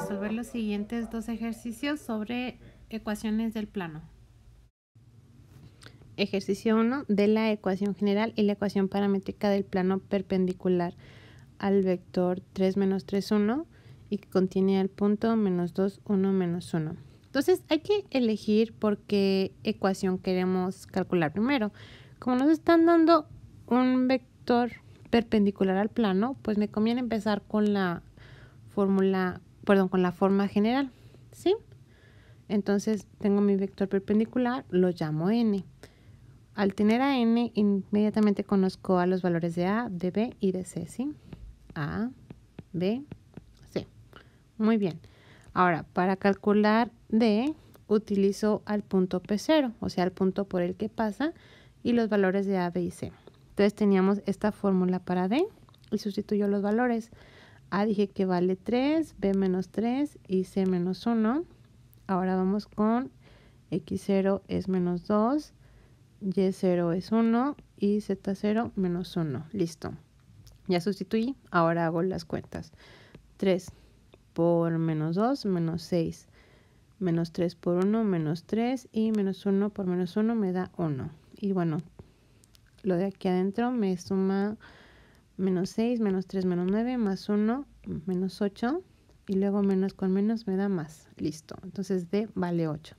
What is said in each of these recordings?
resolver los siguientes dos ejercicios sobre ecuaciones del plano. Ejercicio 1 de la ecuación general y la ecuación paramétrica del plano perpendicular al vector 3 menos 3, 1 y que contiene el punto menos 2, 1, menos 1. Entonces hay que elegir por qué ecuación queremos calcular primero. Como nos están dando un vector perpendicular al plano, pues me conviene empezar con la fórmula con la forma general, ¿sí? Entonces tengo mi vector perpendicular, lo llamo n. Al tener a n, inmediatamente conozco a los valores de a, de b y de c, ¿sí? A, b, c. Muy bien. Ahora, para calcular d, utilizo al punto p0, o sea, el punto por el que pasa, y los valores de a, b y c. Entonces teníamos esta fórmula para d y sustituyo los valores. A dije que vale 3, B menos 3 y C menos 1. Ahora vamos con X0 es menos 2, Y0 es 1 y Z0 menos 1. Listo. Ya sustituí, ahora hago las cuentas. 3 por menos 2, menos 6. Menos 3 por 1, menos 3. Y menos 1 por menos 1 me da 1. Y bueno, lo de aquí adentro me suma menos 6, menos 3, menos 9, más 1, menos 8 y luego menos con menos me da más. Listo. Entonces D vale 8.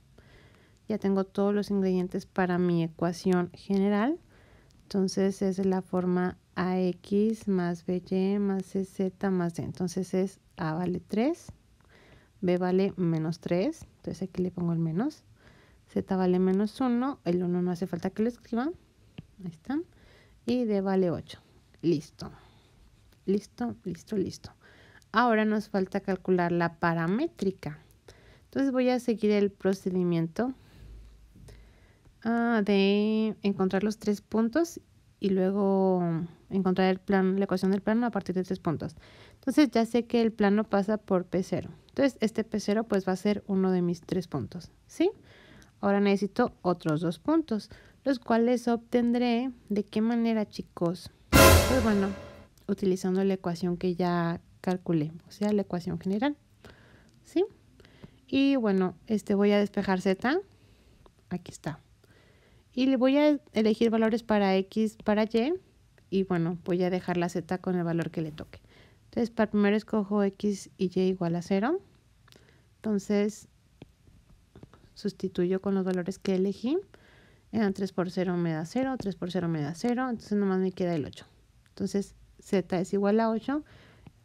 Ya tengo todos los ingredientes para mi ecuación general. Entonces es la forma AX más BY más CZ más D. Entonces es A vale 3, B vale menos 3. Entonces aquí le pongo el menos. Z vale menos 1. El 1 no hace falta que lo escriba. Ahí está. Y D vale 8. Listo. Listo, listo, listo. Ahora nos falta calcular la paramétrica. Entonces voy a seguir el procedimiento ah, de encontrar los tres puntos y luego encontrar el plano, la ecuación del plano a partir de tres puntos. Entonces ya sé que el plano pasa por P0. Entonces este P0 pues va a ser uno de mis tres puntos, ¿sí? Ahora necesito otros dos puntos, los cuales obtendré de qué manera, chicos? Pues bueno, utilizando la ecuación que ya calculemos, sea la ecuación general. Y bueno, este voy a despejar Z. Aquí está. Y le voy a elegir valores para X, para Y. Y bueno, voy a dejar la Z con el valor que le toque. Entonces, para primero escojo X y Y igual a 0. Entonces, sustituyo con los valores que elegí. Eran eh, 3 por 0 me da 0, 3 por 0 me da 0. Entonces, nomás me queda el 8. Entonces, Z es igual a 8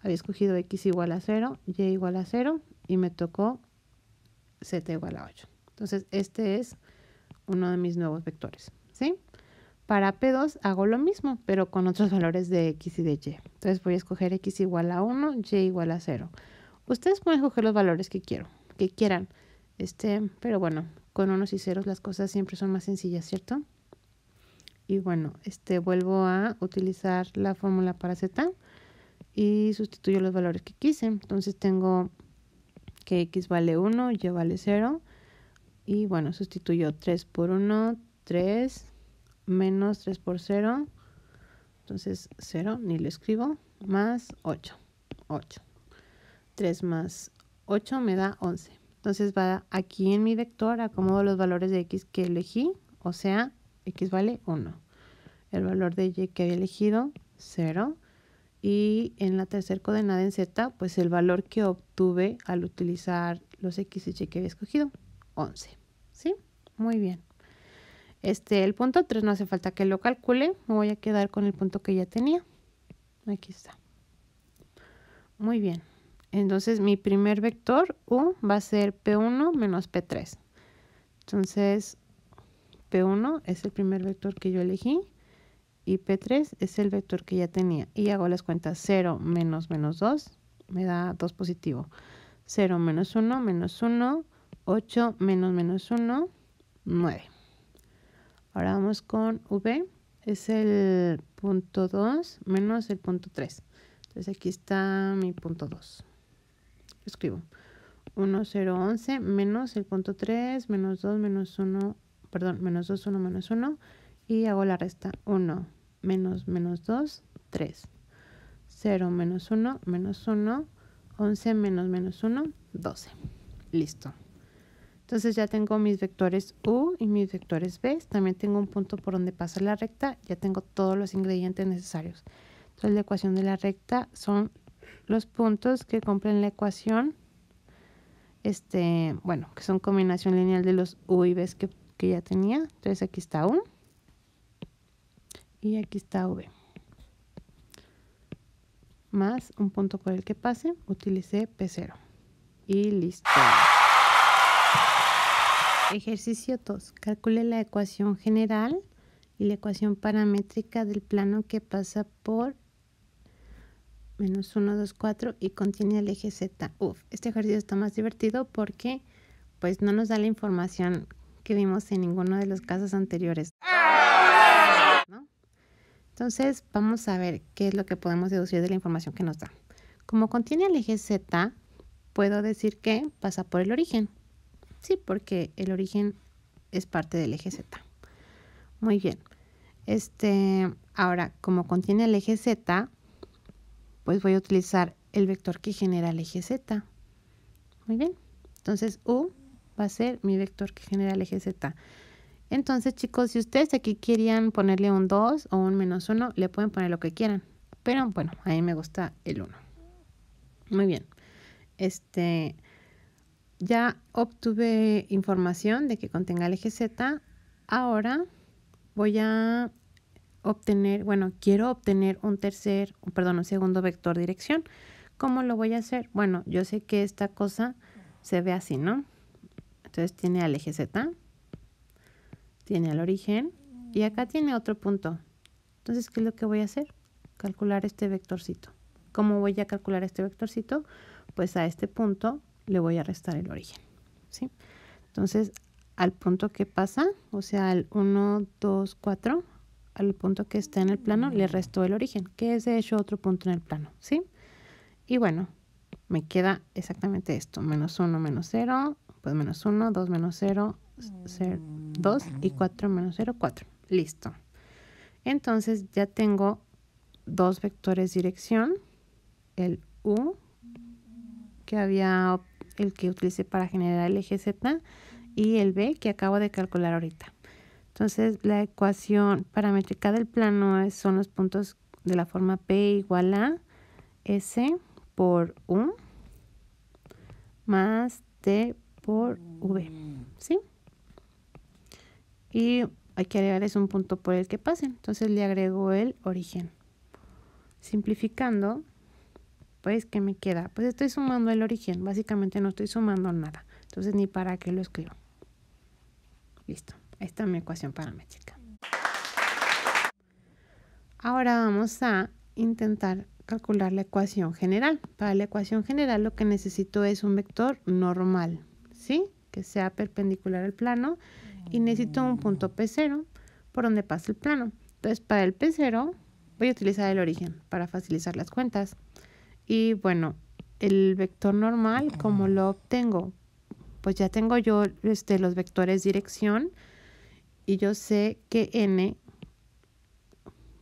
había escogido x igual a 0, y igual a 0 y me tocó z igual a 8. Entonces este es uno de mis nuevos vectores, ¿sí? Para P2 hago lo mismo, pero con otros valores de x y de y. Entonces voy a escoger x igual a 1, y igual a 0. Ustedes pueden escoger los valores que quiero, que quieran. Este, pero bueno, con unos y ceros las cosas siempre son más sencillas, ¿cierto? Y bueno, este vuelvo a utilizar la fórmula para z y sustituyo los valores que quise. Entonces tengo que x vale 1, y vale 0. Y bueno, sustituyo 3 por 1, 3, menos 3 por 0. Entonces 0, ni lo escribo, más 8. 8. 3 más 8 me da 11. Entonces va aquí en mi vector, acomodo los valores de x que elegí, o sea, x vale 1. El valor de y que había elegido, 0 y en la tercera coordenada en Z, pues el valor que obtuve al utilizar los X y Y que había escogido, 11. ¿Sí? Muy bien. Este, el punto 3 no hace falta que lo calcule, me voy a quedar con el punto que ya tenía. Aquí está. Muy bien. Entonces mi primer vector U va a ser P1 menos P3. Entonces P1 es el primer vector que yo elegí y P3 es el vector que ya tenía. Y hago las cuentas 0 menos menos 2, me da 2 positivo. 0 menos 1 menos 1, 8 menos menos 1, 9. Ahora vamos con V, es el punto 2 menos el punto 3. Entonces aquí está mi punto 2. Escribo 1, 0, 11 menos el punto 3 menos 2 menos 1, perdón, menos 2, 1 menos 1 y hago la resta 1 menos menos 2, 3. 0 menos 1, menos 1, 11 menos menos 1, 12. Listo. Entonces ya tengo mis vectores U y mis vectores B. También tengo un punto por donde pasa la recta. Ya tengo todos los ingredientes necesarios. Entonces la ecuación de la recta son los puntos que cumplen la ecuación. Este, bueno, que son combinación lineal de los U y B que, que ya tenía. Entonces aquí está U y aquí está V. Más un punto por el que pase, utilicé P0. Y listo. Ejercicio 2. Calcule la ecuación general y la ecuación paramétrica del plano que pasa por menos 1, 2, 4 y contiene el eje Z. Uf, este ejercicio está más divertido porque pues no nos da la información que vimos en ninguno de los casos anteriores. ¿No? Entonces, vamos a ver qué es lo que podemos deducir de la información que nos da. Como contiene el eje Z, puedo decir que pasa por el origen. Sí, porque el origen es parte del eje Z. Muy bien. Este, ahora, como contiene el eje Z, pues voy a utilizar el vector que genera el eje Z. Muy bien. Entonces, U va a ser mi vector que genera el eje Z. Entonces, chicos, si ustedes aquí querían ponerle un 2 o un menos 1, le pueden poner lo que quieran. Pero bueno, a mí me gusta el 1. Muy bien. Este, ya obtuve información de que contenga el eje Z. Ahora voy a obtener, bueno, quiero obtener un tercer, perdón, un segundo vector dirección. ¿Cómo lo voy a hacer? Bueno, yo sé que esta cosa se ve así, ¿no? Entonces tiene al eje Z tiene el origen y acá tiene otro punto. Entonces, ¿qué es lo que voy a hacer? Calcular este vectorcito. ¿Cómo voy a calcular este vectorcito? Pues a este punto le voy a restar el origen. ¿sí? Entonces, al punto que pasa, o sea, al 1, 2, 4, al punto que está en el plano, le resto el origen, que es de hecho otro punto en el plano. ¿sí? Y bueno, me queda exactamente esto, menos 1, menos 0, pues menos 1, 2, menos 0, 0, mm. 2 y 4 menos 0, 4. Listo. Entonces ya tengo dos vectores dirección, el U que había el que utilicé para generar el eje Z y el B que acabo de calcular ahorita. Entonces la ecuación paramétrica del plano son los puntos de la forma P igual a S por U más T por V. Mm. ¿Sí? y hay que agregarles un punto por el que pasen. Entonces le agrego el origen. Simplificando, pues, ¿qué me queda? Pues estoy sumando el origen. Básicamente no estoy sumando nada. Entonces ni para qué lo escribo. Listo. Esta es mi ecuación paramétrica. Ahora vamos a intentar calcular la ecuación general. Para la ecuación general lo que necesito es un vector normal, ¿sí? Que sea perpendicular al plano y necesito un punto P0 por donde pasa el plano. Entonces, para el P0 voy a utilizar el origen para facilitar las cuentas. Y bueno, el vector normal, ¿cómo lo obtengo? Pues ya tengo yo este, los vectores dirección y yo sé que n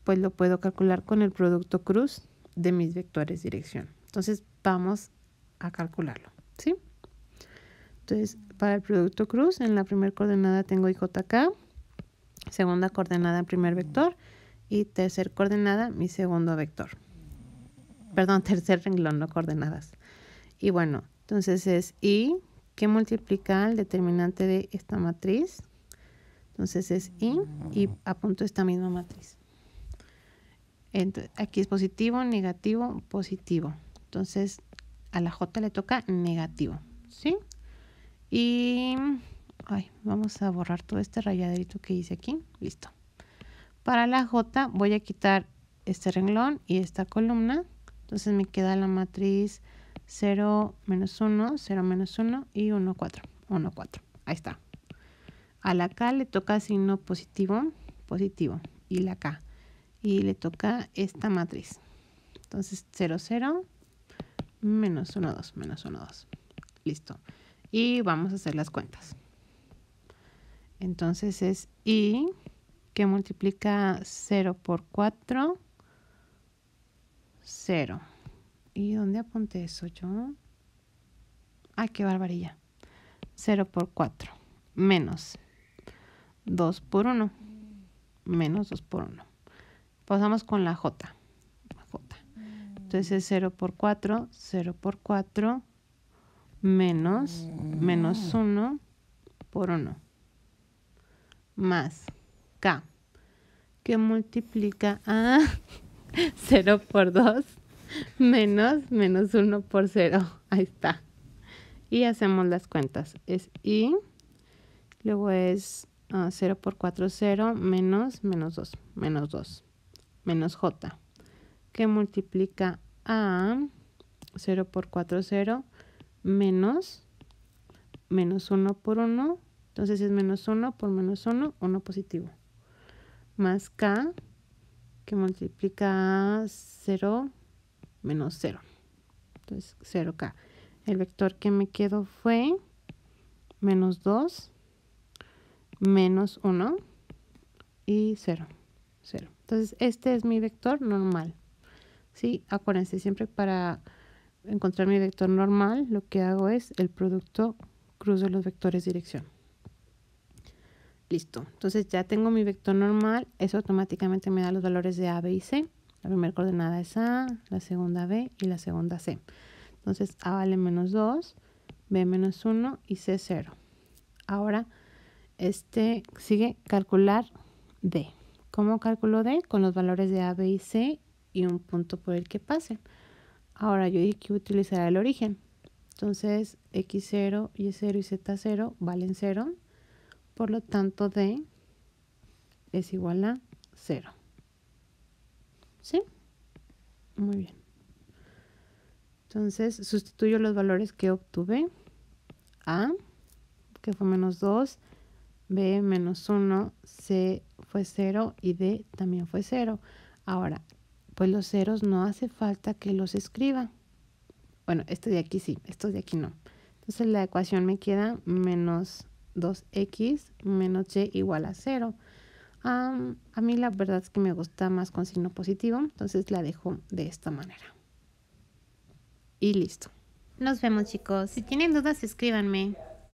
pues lo puedo calcular con el producto cruz de mis vectores dirección. Entonces vamos a calcularlo, ¿sí? Entonces para el producto cruz, en la primera coordenada tengo IJK, segunda coordenada primer vector y tercer coordenada mi segundo vector. Perdón, tercer renglón, no coordenadas. Y bueno, entonces es I que multiplica el determinante de esta matriz. Entonces es I y apunto esta misma matriz. aquí es positivo, negativo, positivo. Entonces a la J le toca negativo, ¿sí? Y vamos a borrar todo este rayadito que hice aquí. Listo. Para la J voy a quitar este renglón y esta columna. Entonces me queda la matriz 0, menos 1, 0, menos 1 y 1, 4. 1, 4. Ahí está. A la K le toca signo positivo, positivo. Y la K. Y le toca esta matriz. Entonces 0, 0, menos 1, 2, menos 1, 2. Listo y vamos a hacer las cuentas. Entonces es i que multiplica 0 por 4, 0. ¿Y dónde apunté eso yo? ¡Ay, qué barbarilla! 0 por 4 menos 2 por 1 menos 2 por 1. Pasamos con la j. j. Entonces es 0 por 4, 0 por 4, menos mm. menos 1 por 1 más K que multiplica a 0 por 2 menos menos 1 por 0. Ahí está. Y hacemos las cuentas. Es I, luego es 0 ah, por 4, 0, menos menos 2, menos 2, menos J, que multiplica a 0 por 4, 0, menos, menos 1 por 1, entonces es menos 1 por menos 1, 1 positivo, más k que multiplica 0 menos 0, entonces 0k. El vector que me quedó fue menos 2, menos 1 y 0, 0. Entonces este es mi vector normal. ¿sí? Acuérdense siempre para encontrar mi vector normal, lo que hago es el producto cruzo los vectores dirección. Listo. Entonces ya tengo mi vector normal. Eso automáticamente me da los valores de A, B y C. La primera coordenada es A, la segunda B y la segunda C. Entonces A vale menos 2, B menos 1 y C 0. Ahora este sigue calcular D. ¿Cómo calculo D? Con los valores de A, B y C y un punto por el que pase. Ahora yo dije que utilizar el origen. Entonces, x0, y0 y z0 valen 0. Por lo tanto, d es igual a 0. ¿Sí? Muy bien. Entonces, sustituyo los valores que obtuve. A, que fue menos 2, B menos 1, C fue 0 y D también fue 0. Ahora, pues los ceros no hace falta que los escriba. Bueno, estos de aquí sí, estos de aquí no. Entonces la ecuación me queda menos 2x menos y igual a 0. a mí la verdad es que me gusta más con signo positivo, entonces la dejo de esta manera. Y listo. Nos vemos chicos. Si tienen dudas, escríbanme.